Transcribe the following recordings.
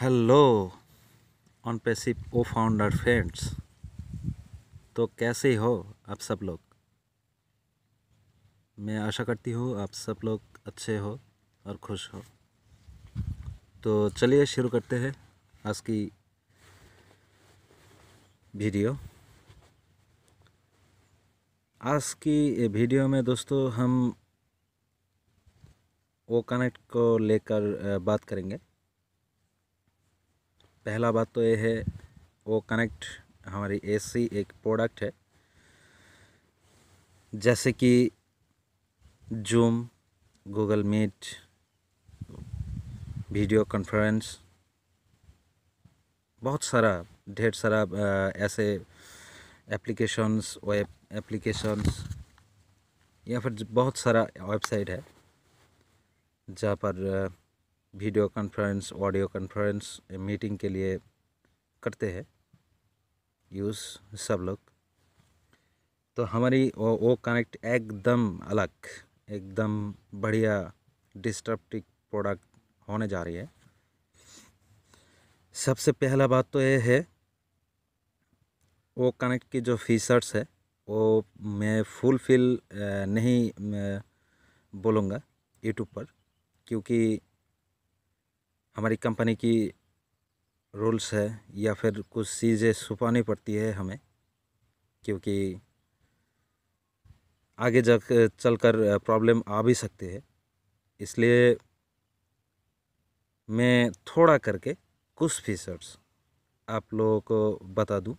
hello on passive o founder friends तो कैसे हो आप सब लोग मैं आशा करती हूँ आप सब लोग अच्छे हो और खुश हो तो चलिए शुरू करते हैं आज की वीडियो आज की वीडियो में दोस्तों हम ओ कनेक्ट को लेकर बात करेंगे पहला बात तो ये है वो कनेक्ट हमारी एसी एक प्रोडक्ट है जैसे कि Zoom Google Meet video conference बहुत सारा ढेर सारा ऐसे एप्लीकेशंस वेब एप्लीकेशंस या फिर बहुत सारा वेबसाइट है जहाँ पर video conference audio conference meeting के लिए करते हैं यूज़ सब लोग तो हमारी वो, वो कनेक्ट एकदम अलग एकदम बढ़िया डिस्ट्रप्टिक प्रोडक्ट होने जा रही है सबसे पहला बात तो ये है वो कनेक्ट की जो फीचर्स है वो मैं फुलफिल नहीं बोलूँगा यूट्यूब पर क्योंकि हमारी कंपनी की रूल्स है या फिर कुछ चीज़ें छुपानी पड़ती है हमें क्योंकि आगे जा चल कर प्रॉब्लम आ भी सकती है इसलिए मैं थोड़ा करके कुछ फीचर्स आप लोगों को बता दूं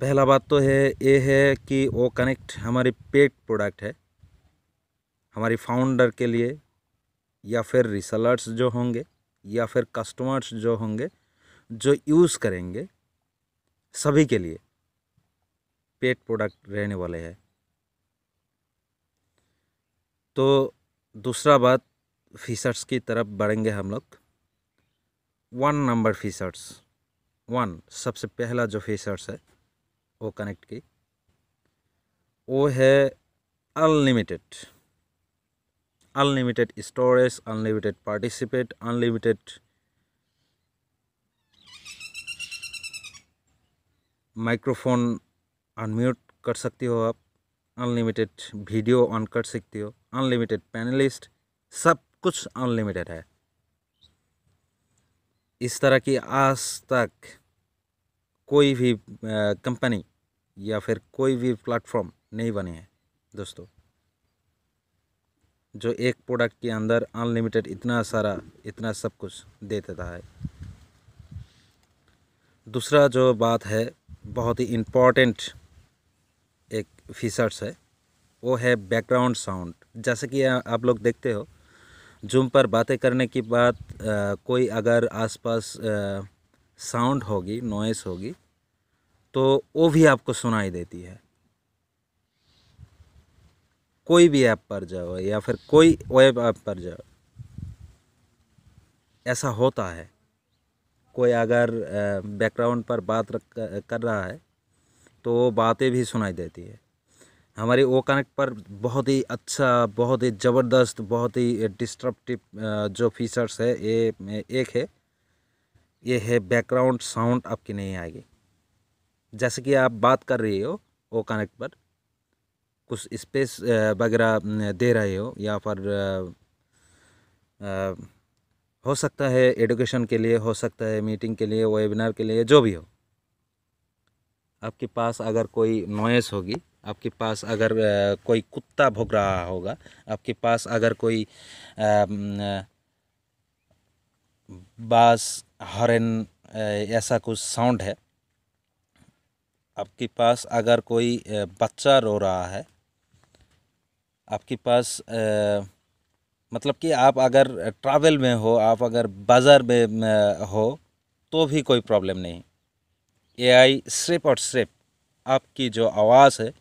पहला बात तो है ये है कि वो कनेक्ट हमारी पेड प्रोडक्ट है हमारी फाउंडर के लिए या फिर रिसलर्स जो होंगे या फिर कस्टमर्स जो होंगे जो यूज़ करेंगे सभी के लिए पेट प्रोडक्ट रहने वाले हैं तो दूसरा बात फीसर्स की तरफ बढ़ेंगे हम लोग वन नंबर फीसर्स वन सबसे पहला जो फीसर्स है वो कनेक्ट की वो है unlimited unlimited storage unlimited participate unlimited microphone unmute कर सकती हो आप अनलिमिटेड वीडियो ऑन कर सकती हो अनलिमिटेड पैनलिस्ट सब कुछ अनलिमिटेड है इस तरह की आज तक कोई भी कंपनी या फिर कोई भी प्लेटफॉर्म नहीं बने हैं दोस्तों जो एक प्रोडक्ट के अंदर अनलिमिटेड इतना सारा इतना सब कुछ दे देता है दूसरा जो बात है बहुत ही इम्पॉर्टेंट एक फीचर्स है वो है बैकग्राउंड साउंड जैसे कि आप लोग देखते हो जूम पर बातें करने के बाद कोई अगर आसपास साउंड होगी नॉइस होगी तो वो भी आपको सुनाई देती है कोई भी ऐप पर जाओ या फिर कोई वेब ऐप पर जाओ ऐसा होता है कोई अगर बैकग्राउंड पर बात कर रहा है तो वो बातें भी सुनाई देती है हमारी ओ कनेक्ट पर बहुत ही अच्छा बहुत ही ज़बरदस्त बहुत ही डिस्ट्रप्टिव जो फीचर्स है ये एक है ये है बैकग्राउंड साउंड आपकी नहीं आएगी जैसे कि आप बात कर रही हो ओ कनेक्ट पर कुछ स्पेस वगैरह दे रहे हो या फिर हो सकता है एडुकेशन के लिए हो सकता है मीटिंग के लिए वेबिनार के लिए जो भी हो आपके पास अगर कोई नॉइस होगी आपके पास अगर कोई कुत्ता भोग रहा होगा आपके पास अगर कोई बास हॉर्न ऐसा कुछ साउंड है आपके पास अगर कोई बच्चा रो रहा है आपके पास आ, मतलब कि आप अगर ट्रैवल में हो आप अगर बाज़ार में हो तो भी कोई प्रॉब्लम नहीं एआई सिर्फ और सिर्फ आपकी जो आवाज़ है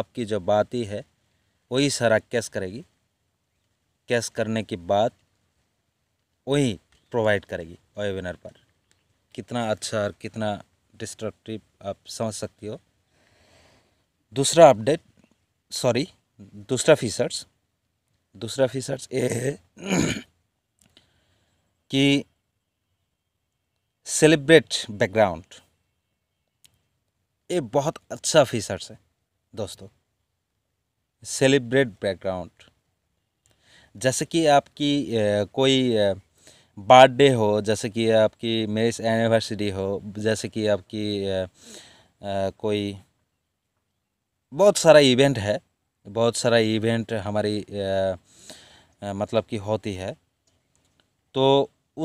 आपकी जो बाती है वही सारा कैस करेगी कैश करने के बाद वही प्रोवाइड करेगी वेबिनार पर कितना अच्छा और कितना डिस्ट्रक्टिव आप समझ सकती हो दूसरा अपडेट सॉरी दूसरा फीसर्स दूसरा फीसर्स ये है कि सेलिब्रेट बैकग्राउंड ये बहुत अच्छा फीसर्स है दोस्तों सेलिब्रेट बैकग्राउंड जैसे कि आपकी कोई बर्थडे हो जैसे कि आपकी मैरिज एनिवर्सरी हो जैसे कि आपकी कोई बहुत सारा इवेंट है बहुत सारा इवेंट हमारी आ, मतलब कि होती है तो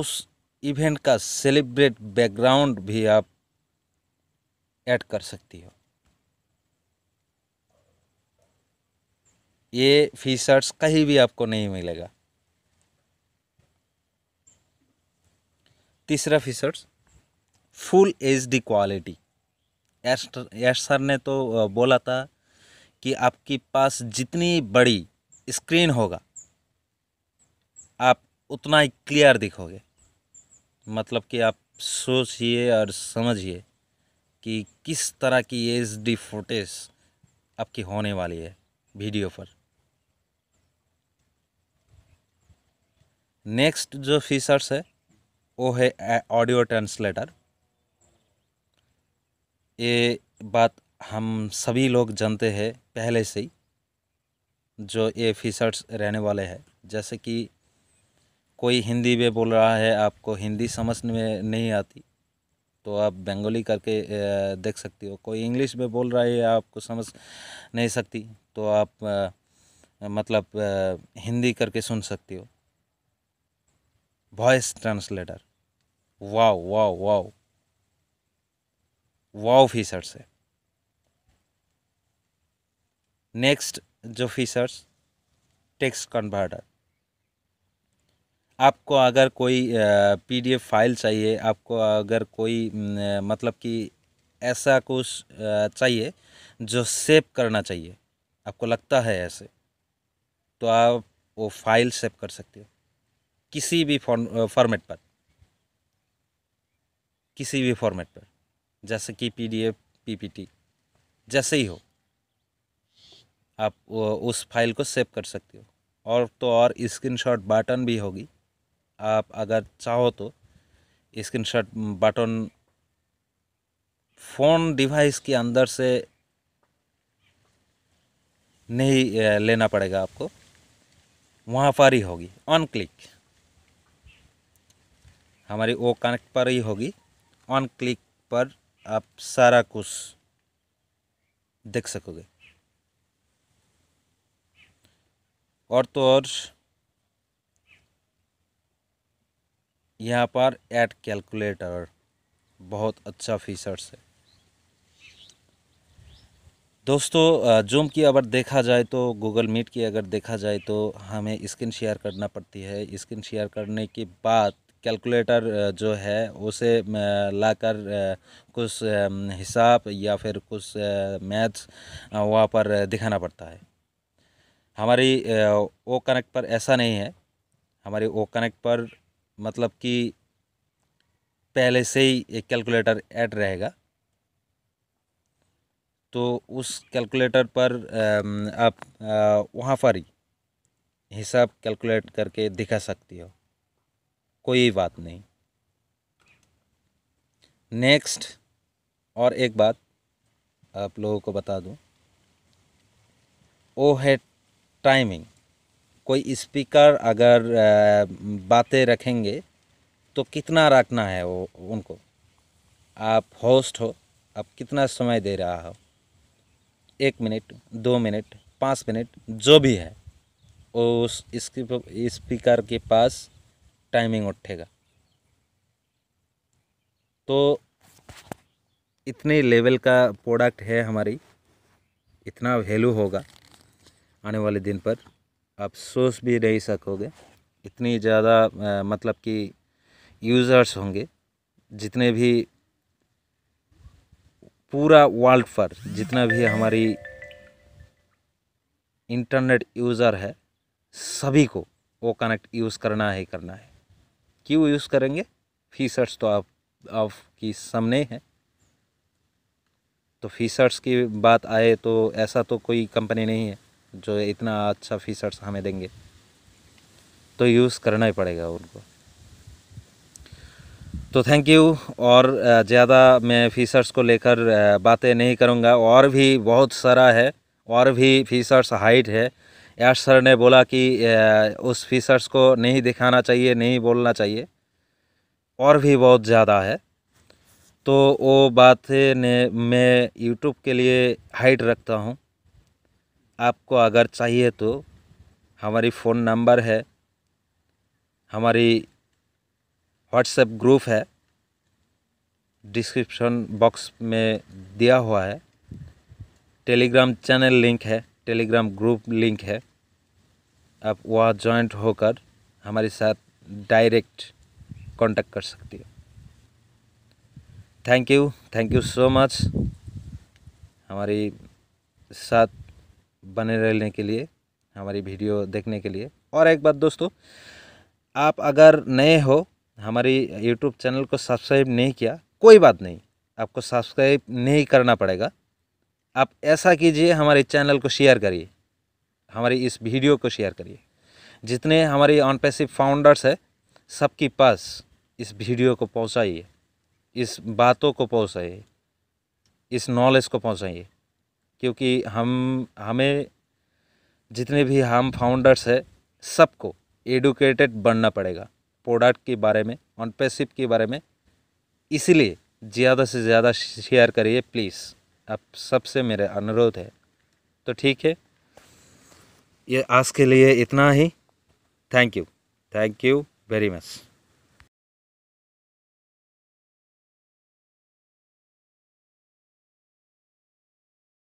उस इवेंट का सेलिब्रेट बैकग्राउंड भी आप ऐड कर सकती हो ये फीचर्स कहीं भी आपको नहीं मिलेगा तीसरा features full H D quality एस्टर ने तो बोला था कि आपके पास जितनी बड़ी स्क्रीन होगा आप उतना ही क्लियर दिखोगे मतलब कि आप सोचिए और समझिए कि किस तरह की एच डी फोटेज आपकी होने वाली है वीडियो पर नेक्स्ट जो फीचर्स है वो है ऑडियो ट्रांसलेटर ये बात हम सभी लोग जानते हैं पहले से ही जो ये फीसर्स रहने वाले हैं जैसे कि कोई हिंदी में बोल रहा है आपको हिंदी समझ में नहीं आती तो आप बंगाली करके देख सकती हो कोई इंग्लिश में बोल रहा है आपको समझ नहीं सकती तो आप मतलब हिंदी करके सुन सकती हो voice translator wow wow wow wow features है नेक्स्ट जो फीचर्स टेक्स्ट कन्वर्टर आपको अगर कोई पीडीएफ फाइल चाहिए आपको अगर कोई मतलब कि ऐसा कुछ चाहिए जो सेव करना चाहिए आपको लगता है ऐसे तो आप वो फाइल सेव कर सकते हो किसी भी फॉर्मेट पर किसी भी फॉर्मेट पर जैसे कि पीडीएफ पीपीटी जैसे ही हो आप उस फाइल को सेव कर सकते हो और तो और स्क्रीनशॉट बटन भी होगी आप अगर चाहो तो स्क्रीनशॉट बटन फ़ोन डिवाइस के अंदर से नहीं लेना पड़ेगा आपको वहाँ पर ही होगी ऑन क्लिक हमारी वो कनेक्ट पर ही होगी ऑन क्लिक पर आप सारा कुछ देख सकोगे और तो और यहाँ पर ऐड कैलकुलेटर बहुत अच्छा फीचर्स है दोस्तों जूम की अगर देखा जाए तो गूगल मीट की अगर देखा जाए तो हमें स्क्रीन शेयर करना पड़ती है स्क्रीन शेयर करने के बाद कैलकुलेटर जो है उसे लाकर कुछ हिसाब या फिर कुछ मैथ्स वहाँ पर दिखाना पड़ता है हमारी ओ कनेक्ट पर ऐसा नहीं है हमारे ओ कनेक्ट पर मतलब कि पहले से ही एक कैलकुलेटर ऐड रहेगा तो उस कैलकुलेटर पर आप वहाँ पर ही हिसाब कैलकुलेट करके दिखा सकती हो कोई बात नहीं नेक्स्ट और एक बात आप लोगों को बता दूं ओ हेड टाइमिंग कोई स्पीकर अगर बातें रखेंगे तो कितना रखना है वो उनको आप होस्ट हो आप कितना समय दे रहा हो एक मिनट दो मिनट पाँच मिनट जो भी है उस स्पीकर के पास टाइमिंग उठेगा तो इतने लेवल का प्रोडक्ट है हमारी इतना वैल्यू होगा आने वाले दिन पर आप सोच भी नहीं सकोगे इतनी ज़्यादा मतलब कि यूज़र्स होंगे जितने भी पूरा वर्ल्ड पर जितना भी हमारी इंटरनेट यूज़र है सभी को वो कनेक्ट यूज़ करना ही करना है क्यों यूज़ करेंगे फ़ीसर्स तो आप आपकी सामने है तो फ़ीसर्स की बात आए तो ऐसा तो कोई कंपनी नहीं है जो इतना अच्छा फीसर्स हमें देंगे तो यूज़ करना ही पड़ेगा उनको तो थैंक यू और ज़्यादा मैं फीसर्स को लेकर बातें नहीं करूँगा और भी बहुत सारा है और भी फीसर्स हाइट है यार सर ने बोला कि उस फीसर्स को नहीं दिखाना चाहिए नहीं बोलना चाहिए और भी बहुत ज़्यादा है तो वो बातें ने मैं यूट्यूब के लिए हाइट रखता हूँ आपको अगर चाहिए तो हमारी फ़ोन नंबर है हमारी व्हाट्सएप ग्रुप है डिस्क्रिप्शन बॉक्स में दिया हुआ है टेलीग्राम चैनल लिंक है टेलीग्राम ग्रुप लिंक है आप वहाँ ज्वाइंट होकर हमारे साथ डायरेक्ट कांटेक्ट कर सकती हो thank you thank you so much हमारी साथ बने रहने के लिए हमारी वीडियो देखने के लिए और एक बात दोस्तों आप अगर नए हो हमारी यूट्यूब चैनल को सब्सक्राइब नहीं किया कोई बात नहीं आपको सब्सक्राइब नहीं करना पड़ेगा आप ऐसा कीजिए हमारे चैनल को शेयर करिए हमारी इस वीडियो को शेयर करिए जितने हमारे ऑन पैसिव फाउंडर्स है सबके पास इस वीडियो को पहुंचाइए इस बातों को पहुंचाइए इस नॉलेज को पहुंचाइए क्योंकि हम हमें जितने भी हम फाउंडर्स है सबको एडुकेटेड बनना पड़ेगा प्रोडक्ट के बारे में ऑनपेसिप के बारे में इसलिए ज़्यादा से ज़्यादा शेयर करिए प्लीज़ आप सबसे मेरा अनुरोध है तो ठीक है ये आज के लिए इतना ही thank you thank you very much